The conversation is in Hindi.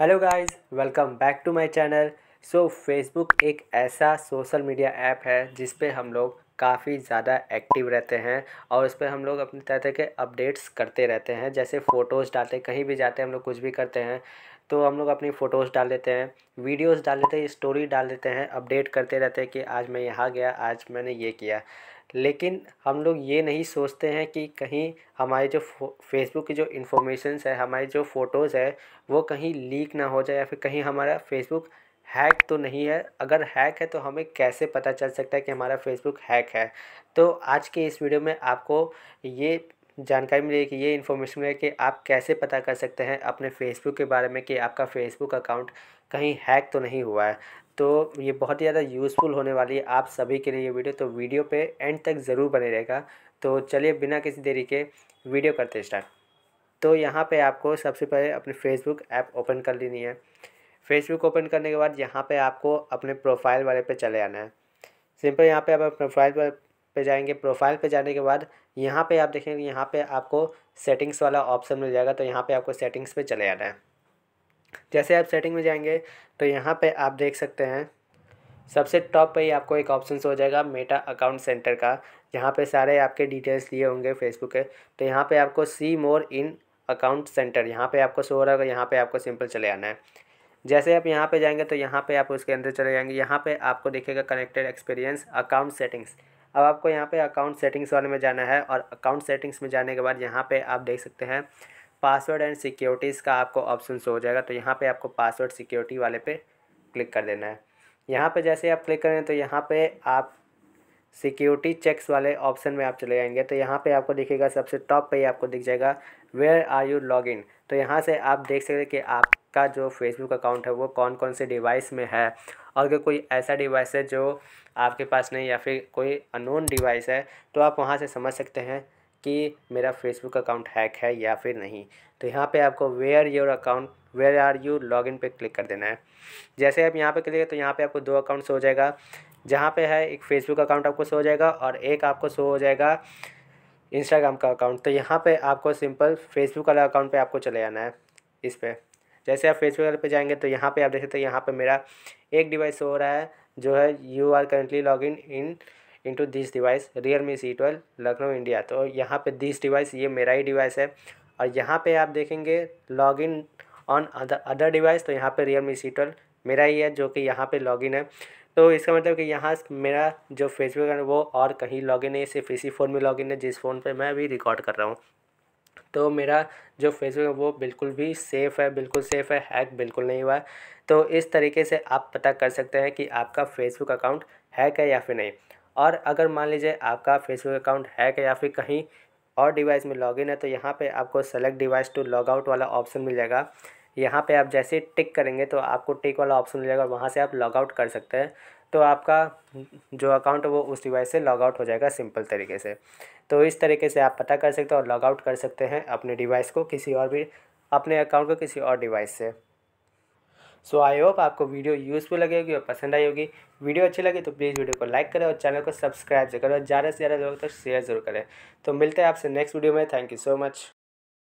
hello guys welcome back to my channel so Facebook एक ऐसा सोशल मीडिया ऐप है जिस पे हम लोग काफ़ी ज़्यादा एक्टिव रहते हैं और उस पर हम लोग अपने तरह तरह के अपडेट्स करते रहते हैं जैसे फ़ोटोज़ डालते कहीं भी जाते हैं हम लोग कुछ भी करते हैं तो हम लोग अपनी फ़ोटोज़ डाल देते हैं वीडियोस डाल देते हैं स्टोरी डाल देते हैं अपडेट करते रहते हैं कि आज मैं यहाँ गया आज मैंने ये किया लेकिन हम लोग ये नहीं सोचते हैं कि कहीं हमारे जो फेसबुक की जो इन्फॉर्मेशन है हमारी जो फ़ोटोज़ है वो कहीं लीक ना हो जाए या फिर कहीं हमारा फेसबुक हैक तो नहीं है अगर हैक है तो हमें कैसे पता चल सकता है कि हमारा फेसबुक हैक है तो आज के इस वीडियो में आपको ये जानकारी मिलेगी ये इन्फॉर्मेशन मिलेगी कि आप कैसे पता कर सकते हैं अपने फेसबुक के बारे में कि आपका फेसबुक अकाउंट कहीं हैक तो नहीं हुआ है तो ये बहुत ही ज़्यादा यूज़फुल होने वाली है आप सभी के लिए ये वीडियो तो वीडियो पे एंड तक ज़रूर बने रहेगा तो चलिए बिना किसी देरी के वीडियो करते स्टार्ट तो यहाँ पे आपको सबसे पहले अपने फेसबुक ऐप ओपन कर लेनी है फेसबुक ओपन करने के बाद यहाँ पे आपको अपने प्रोफाइल वाले पे चले आना है सिंपल यहाँ पे आप प्रोफाइल पे जाएंगे प्रोफाइल पे जाने के बाद यहाँ पे आप देखेंगे यहाँ पे आपको सेटिंग्स वाला ऑप्शन मिल जाएगा तो यहाँ पे आपको सेटिंग्स पे चले आना है जैसे आप सेटिंग में जाएंगे तो यहाँ पे आप देख सकते हैं सबसे टॉप पर ही आपको एक ऑप्शन हो जाएगा मेटा अकाउंट सेंटर का यहाँ पर सारे आपके डिटेल्स लिए होंगे फेसबुक के तो यहाँ पर आपको सी मोर इन अकाउंट सेंटर यहाँ पर आपको शो हो रहा होगा यहाँ पर आपको सिंपल चले आना है जैसे आप यहाँ पे जाएंगे तो यहाँ पे आप उसके अंदर चले जाएंगे यहाँ पे आपको देखेगा कनेक्टेड एक्सपीरियंस अकाउंट सेटिंग्स अब आपको यहाँ पे अकाउंट सेटिंग्स वाले में जाना है और अकाउंट सेटिंग्स में जाने के बाद यहाँ पे आप देख सकते हैं पासवर्ड एंड सिक्योरिटीज़ का आपको ऑप्शन हो जाएगा तो यहाँ पर आपको पासवर्ड सिक्योरिटी वाले पे क्लिक कर देना है यहाँ पर जैसे आप क्लिक करें तो यहाँ पर आप सिक्योरिटी चेक्स वाले ऑप्शन में आप चले जाएंगे तो यहाँ पे आपको दिखेगा सबसे टॉप पे ही आपको दिख जाएगा where are you log in तो यहाँ से आप देख सकते हैं कि आप का जो फेसबुक अकाउंट है वो कौन कौन से डिवाइस में है और अगर कोई ऐसा डिवाइस है जो आपके पास नहीं या फिर कोई अनोन डिवाइस है तो आप वहाँ से समझ सकते हैं कि मेरा फेसबुक अकाउंट हैक है या फिर नहीं तो यहाँ पे आपको where your account where are you log in पर क्लिक कर देना है जैसे आप यहाँ पे क्लिक तो यहाँ पे आपको दो अकाउंट शो हो जाएगा जहाँ पे है एक फेसबुक अकाउंट आपको शो हो जाएगा और एक आपको शो हो जाएगा इंस्टाग्राम का अकाउंट तो यहाँ पे आपको सिंपल फेसबुक वाला अकाउंट पे आपको चले जाना है इस पर जैसे आप फेसबुक पर जाएंगे तो यहाँ पे आप देख सकते हैं यहाँ पे मेरा एक डिवाइस हो रहा है जो है you are currently log in in into this device realme C twelve Lucknow India तो यहाँ पे दिस डिवाइस ये मेरा ही डिवाइस है और यहाँ पे आप देखेंगे log in on other device तो यहाँ पे रियल मी सी ट्वेल्व मेरा ही है जो कि यहाँ पे इन है तो इसका मतलब कि यहाँ मेरा जो फेसबुक है वो और कहीं लॉगिन है सिर्फ इसी फ़ोन में लॉगिन है जिस फ़ोन पर मैं अभी रिकॉर्ड कर रहा हूँ तो मेरा जो फेसबुक है वो बिल्कुल भी सेफ़ है बिल्कुल सेफ़ है हैक बिल्कुल नहीं हुआ है तो इस तरीके से आप पता कर सकते हैं कि आपका फेसबुक अकाउंट हैक है या फिर नहीं और अगर मान लीजिए आपका फेसबुक अकाउंट हैक है या फिर कहीं और डिवाइस में लॉगिन है तो यहाँ पे आपको select device to log out वाला ऑप्शन मिल जाएगा यहाँ पे आप जैसे टिक करेंगे तो आपको टिक वाला ऑप्शन मिल जाएगा वहाँ से आप लॉग आउट कर सकते हैं तो आपका जो अकाउंट वो उस डिवाइस से लॉग आउट हो जाएगा सिंपल तरीके से तो इस तरीके से आप पता कर सकते हो और लॉग आउट कर सकते हैं अपने डिवाइस को किसी और भी अपने अकाउंट को किसी और डिवाइस से सो आई होप आपको वीडियो यूज़फुल लगेगी और पसंद आई होगी वीडियो अच्छी लगी तो प्लीज़ वीडियो को लाइक करें और चैनल को सब्सक्राइब करें और ज़्यादा से ज़्यादा लोगों तक शेयर जरूर करें तो मिलते हैं आपसे नेक्स्ट वीडियो में थैंक यू सो मच